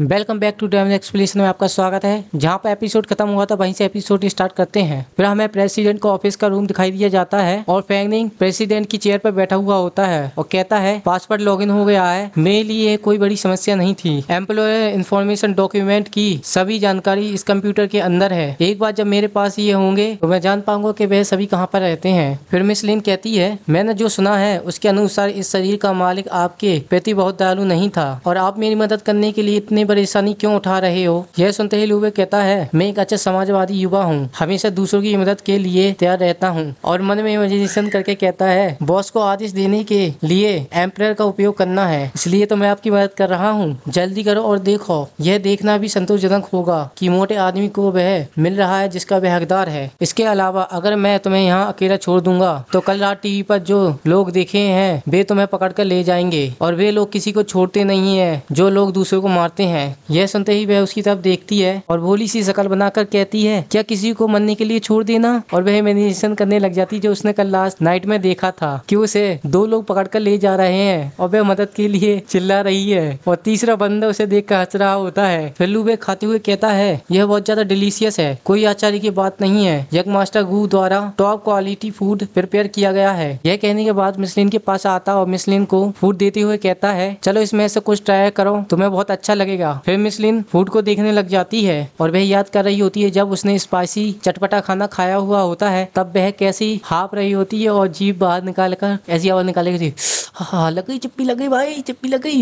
welcome back to time explanation में आपका स्वागत है जहाँ पर एपिसोड खत्म हुआ था वहीं से एपिसोड स्टार्ट करते हैं फिर हमें प्रेसिडेंट को ऑफिस का रूम दिखाई दिया जाता है और फैंगनिंग प्रेसिडेंट की चेयर पर बैठा हुआ होता है और कहता है पासवर्ड लॉगिन हो गया है मेरे लिए कोई बड़ी समस्या नहीं थी एम्प्लॉय इन्फॉर्मेशन डॉक्यूमेंट की सभी जानकारी इस कंप्यूटर के अंदर है एक बार जब मेरे पास ये होंगे तो मैं जान पाऊंगा की वह सभी कहाँ पर रहते हैं फिर मिस लिन कहती है मैंने जो सुना है उसके अनुसार इस शरीर का मालिक आपके प्रति बहुत दयालु नहीं था और आप मेरी मदद करने के लिए इतने परेशानी क्यों उठा रहे हो यह सुनते ही लुबे कहता है मैं एक अच्छा समाजवादी युवा हूँ हमेशा दूसरों की मदद के लिए तैयार रहता हूँ और मन में इमेजिनेशन करके कहता है बॉस को आदेश देने के लिए एम्प्रेयर का उपयोग करना है इसलिए तो मैं आपकी मदद कर रहा हूँ जल्दी करो और देखो यह देखना भी संतोषजनक होगा कि मोटे आदमी को वह मिल रहा है जिसका वह हकदार है इसके अलावा अगर मैं तुम्हें यहाँ अकेला छोड़ दूंगा तो कल रात टीवी पर जो लोग देखे हैं वे तुम्हें पकड़ कर ले जाएंगे और वे लोग किसी को छोड़ते नहीं है जो लोग दूसरों को मारते हैं है यह सुनते ही वह उसकी तरफ देखती है और भोली सी शकल बनाकर कहती है क्या किसी को मरने के लिए छोड़ देना और वह मेडिटेशन करने लग जाती जो उसने कल लास्ट नाइट में देखा था कि उसे दो लोग पकड़कर ले जा रहे हैं और वह मदद के लिए चिल्ला रही है और तीसरा बंदा उसे देख कर हंस रहा होता है फिल्लू वे खाते हुए कहता है यह बहुत ज्यादा डिलीशियस है कोई आचार्य की बात नहीं है यज्ञ मास्टर गु द्वारा टॉप क्वालिटी फूड प्रिपेयर किया गया है यह कहने के बाद मिसलिन के पास आता और मिसलिन को फूड देते हुए कहता है चलो इसमें से कुछ ट्राई करो तुम्हें बहुत अच्छा लगेगा जाएगा फिर मिसलिन फूड को देखने लग जाती है और वह याद कर रही होती है जब उसने स्पाइसी चटपटा खाना खाया हुआ होता है तब वह कैसी हाँप रही होती है और जीप बाहर निकाल कर ऐसी आवाज निकालेगी हाँ लग गई चप्पी लग गई भाई चप्पी लग गई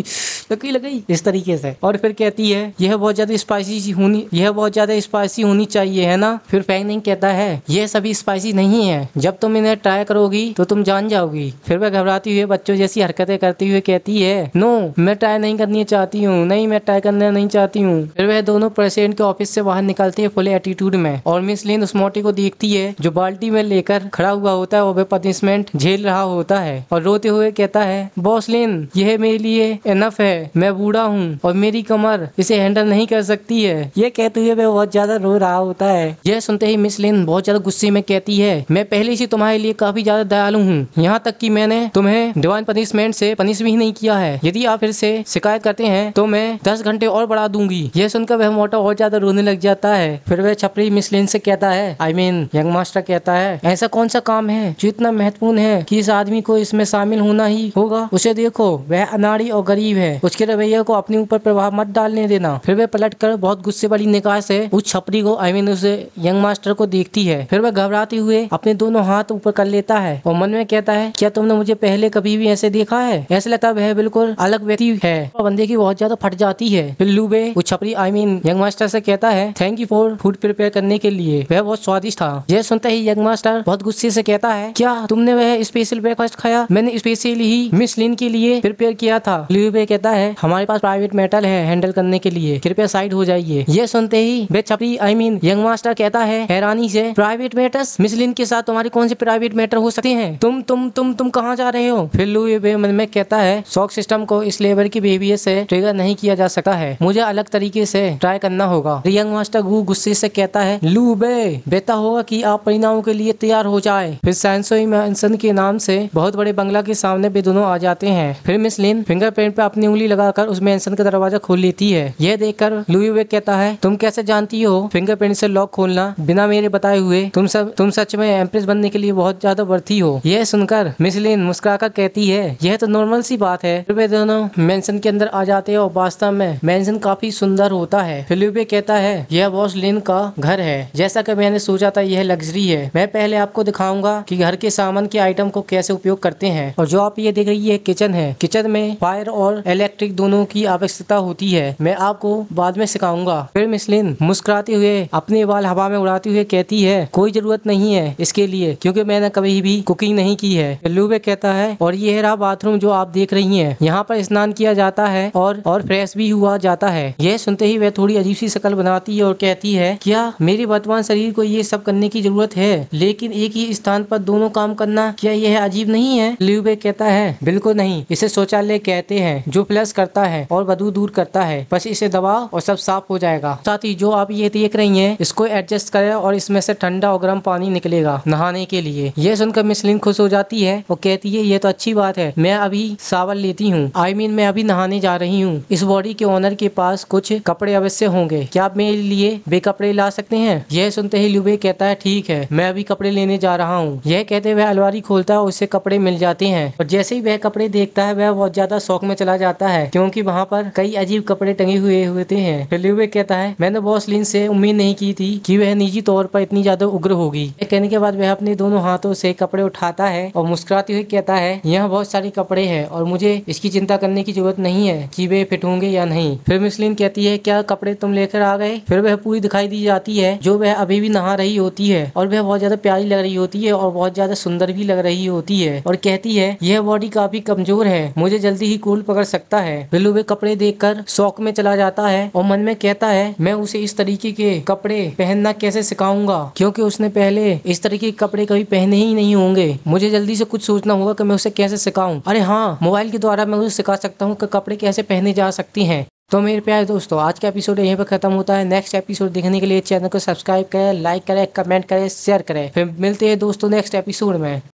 लग गई लग गई इस तरीके से और फिर कहती है यह बहुत ज्यादा स्पाइसी होनी यह बहुत ज्यादा स्पाइसी होनी चाहिए है ना फिर फैंगनिंग कहता है यह सभी स्पाइसी नहीं है जब तुम इन्हें ट्राई करोगी तो तुम जान जाओगी फिर वह घबराती हुई बच्चों जैसी हरकतें करती हुई कहती है नो मैं ट्राई नहीं करनी चाहती हूँ नहीं मैं ट्राई कर करना नहीं चाहती हूँ फिर वह दोनों प्रेसिडेंट के ऑफिस से बाहर निकलते हैं फुल एटीट्यूड में और मिस लिन उस मोटी को देखती है जो बाल्टी में लेकर खड़ा हुआ होता है और वह पनिशमेंट झेल रहा होता है और रोते हुए कहता है बॉस लिन यह मेरे लिए इनफ है मैं बूढ़ा हूँ और मेरी कमर इसे हैंडल नहीं कर सकती है यह कहते हुए वह बहुत ज्यादा रो रहा होता है यह सुनते ही मिस लिन बहुत ज्यादा गुस्से में कहती है मैं पहले से तुम्हारे लिए काफी ज्यादा दयालु हूँ यहाँ तक की मैंने तुम्हें डिवाइन पनिशमेंट से पनिश भी नहीं किया है यदि आप फिर से शिकायत करते हैं तो मैं दस घंटे घंटे और बढ़ा दूंगी यह सुनकर वह मोटा और ज्यादा रोने लग जाता है फिर वह छपरी मिसलिन से कहता है I I mean mean, young master कहता है ऐसा कौन सा काम है जो इतना महत्वपूर्ण है कि इस आदमी को इसमें शामिल होना ही होगा उसे देखो वह अनाड़ी और गरीब है उसके रवैया को अपने ऊपर प्रभाव मत डालने देना फिर वह पलट कर बहुत गुस्से वाली निकाह से उस छपरी को आई मीन उसे यंग मास्टर को देखती है फिर वह घबराते हुए अपने दोनों हाथ ऊपर कर लेता है और मन में कहता है क्या तुमने मुझे पहले कभी भी ऐसे देखा है ऐसे लगता वह बिल्कुल अलग व्यक्ति है बंदे की बहुत ज्यादा फट जाती है फिर बे वो छपरी आई मीन यंग मास्टर से कहता है thank you for food prepare करने के लिए वह बहुत स्वादिष्ट था यह सुनते ही यंग मास्टर बहुत गुस्से से कहता है क्या तुमने वह स्पेशल ब्रेकफास्ट खाया मैंने स्पेशली ही मिस लिन के लिए प्रिपेयर किया था लूबे कहता है हमारे पास प्राइवेट मेटल है हैंडल करने के लिए कृपया साइड हो जाइए यह सुनते ही वे छपरी आई मीन यंग मास्टर कहता है हैरानी से प्राइवेट मैटर्स लिन के साथ तुम्हारे कौन से प्राइवेट मैटर हो सकते हैं तुम तुम तुम तुम कहाँ जा रहे हो फिर मन में कहता है शॉक सिस्टम को इस लेबर की बिहेवियर से ट्रिगर नहीं किया जा सकता सकता है मुझे अलग तरीके से ट्राई करना होगा रियंग मास्टर गु गुस्से से कहता है लू बे बेहतर होगा कि आप परिणामों के लिए तैयार हो जाए फिर सैनसो मैं के नाम से बहुत बड़े बंगला के सामने भी दोनों आ जाते हैं फिर मिस लिन प्रिंट पर अपनी उंगली लगाकर उस मैंसन का दरवाजा खोल लेती है यह देखकर लुई वे कहता है तुम कैसे जानती हो प्रिंट से लॉक खोलना बिना मेरे बताए हुए तुम सब तुम सच में एम्प्रेस बनने के लिए बहुत ज्यादा वर्थी हो यह सुनकर मिस लिन मुस्कुराकर कहती है यह तो नॉर्मल सी बात है फिर वे दोनों मेंशन के अंदर आ जाते हैं और वास्तव में मैंजन काफी सुंदर होता है फिलिपे कहता है यह बॉस लिन का घर है जैसा कि मैंने सोचा था यह लग्जरी है मैं पहले आपको दिखाऊंगा कि घर के सामान के आइटम को कैसे उपयोग करते हैं और जो आप ये देख रही है किचन है किचन में फायर और इलेक्ट्रिक दोनों की आवश्यकता होती है मैं आपको बाद में सिखाऊंगा फिर मिसलिन मुस्कुराते हुए अपने बाल हवा में उड़ाते हुए कहती है कोई जरूरत नहीं है इसके लिए क्योंकि मैंने कभी भी कुकिंग नहीं की है लूबे कहता है और ये रहा बाथरूम जो आप देख रही है यहाँ पर स्नान किया जाता है और और फ्रेश भी हुआ जाता है यह सुनते ही वह थोड़ी अजीब सी शक्ल बनाती है और कहती है क्या मेरे वर्तमान शरीर को ये सब करने की जरूरत है लेकिन एक ही स्थान पर दोनों काम करना क्या यह अजीब नहीं है ल्यूबे कहता है बिल्कुल नहीं इसे शौचालय कहते हैं जो प्लस करता है और बदू दूर करता है बस इसे दबा और सब साफ हो जाएगा साथ ही जो आप ये देख रही है इसको एडजस्ट करें और इसमें से ठंडा और गर्म पानी निकलेगा नहाने के लिए यह सुनकर मिसलिन खुश हो जाती है और कहती है ये तो अच्छी बात है मैं अभी सावल लेती हूँ आई मीन मैं अभी नहाने जा रही हूँ इस बॉडी के ऑनर ऑनर के पास कुछ कपड़े अवश्य होंगे क्या आप मेरे लिए वे कपड़े ला सकते हैं यह सुनते ही लुबे कहता है ठीक है मैं अभी कपड़े लेने जा रहा हूँ यह कहते हुए अलवारी खोलता है उसे कपड़े मिल जाते हैं और जैसे ही वह कपड़े देखता है वह बहुत ज्यादा शौक में चला जाता है क्योंकि वहाँ पर कई अजीब कपड़े टंगे हुए होते हैं फिर लुबे कहता है मैंने बॉस लिन से उम्मीद नहीं की थी कि वह निजी तौर पर इतनी ज्यादा उग्र होगी कहने के बाद वह अपने दोनों हाथों से कपड़े उठाता है और मुस्कुराते हुए कहता है यहाँ बहुत सारे कपड़े हैं और मुझे इसकी चिंता करने की जरूरत नहीं है कि वे फिट होंगे या नहीं नहीं फिर मिसलिन कहती है क्या कपड़े तुम लेकर आ गए फिर वह पूरी दिखाई दी जाती है जो वह अभी भी नहा रही होती है और वह बहुत ज्यादा प्यारी लग रही होती है और बहुत ज्यादा सुंदर भी लग रही होती है और कहती है यह बॉडी काफी कमजोर है मुझे जल्दी ही कूल पकड़ सकता है बिल्लू वे कपड़े कर शौक में चला जाता है और मन में कहता है मैं उसे इस तरीके के कपड़े पहनना कैसे सिखाऊंगा क्योंकि उसने पहले इस तरीके के कपड़े कभी पहने ही नहीं होंगे मुझे जल्दी से कुछ सोचना होगा कि मैं उसे कैसे सिखाऊं अरे हाँ मोबाइल के द्वारा मैं उसे सिखा सकता हूँ कि कपड़े कैसे पहने जा सकती हैं तो मेरे प्यारे दोस्तों आज का एपिसोड यहीं पर खत्म होता है नेक्स्ट एपिसोड देखने के लिए चैनल को सब्सक्राइब करें लाइक करें कमेंट करें शेयर करें फिर मिलते हैं दोस्तों नेक्स्ट एपिसोड में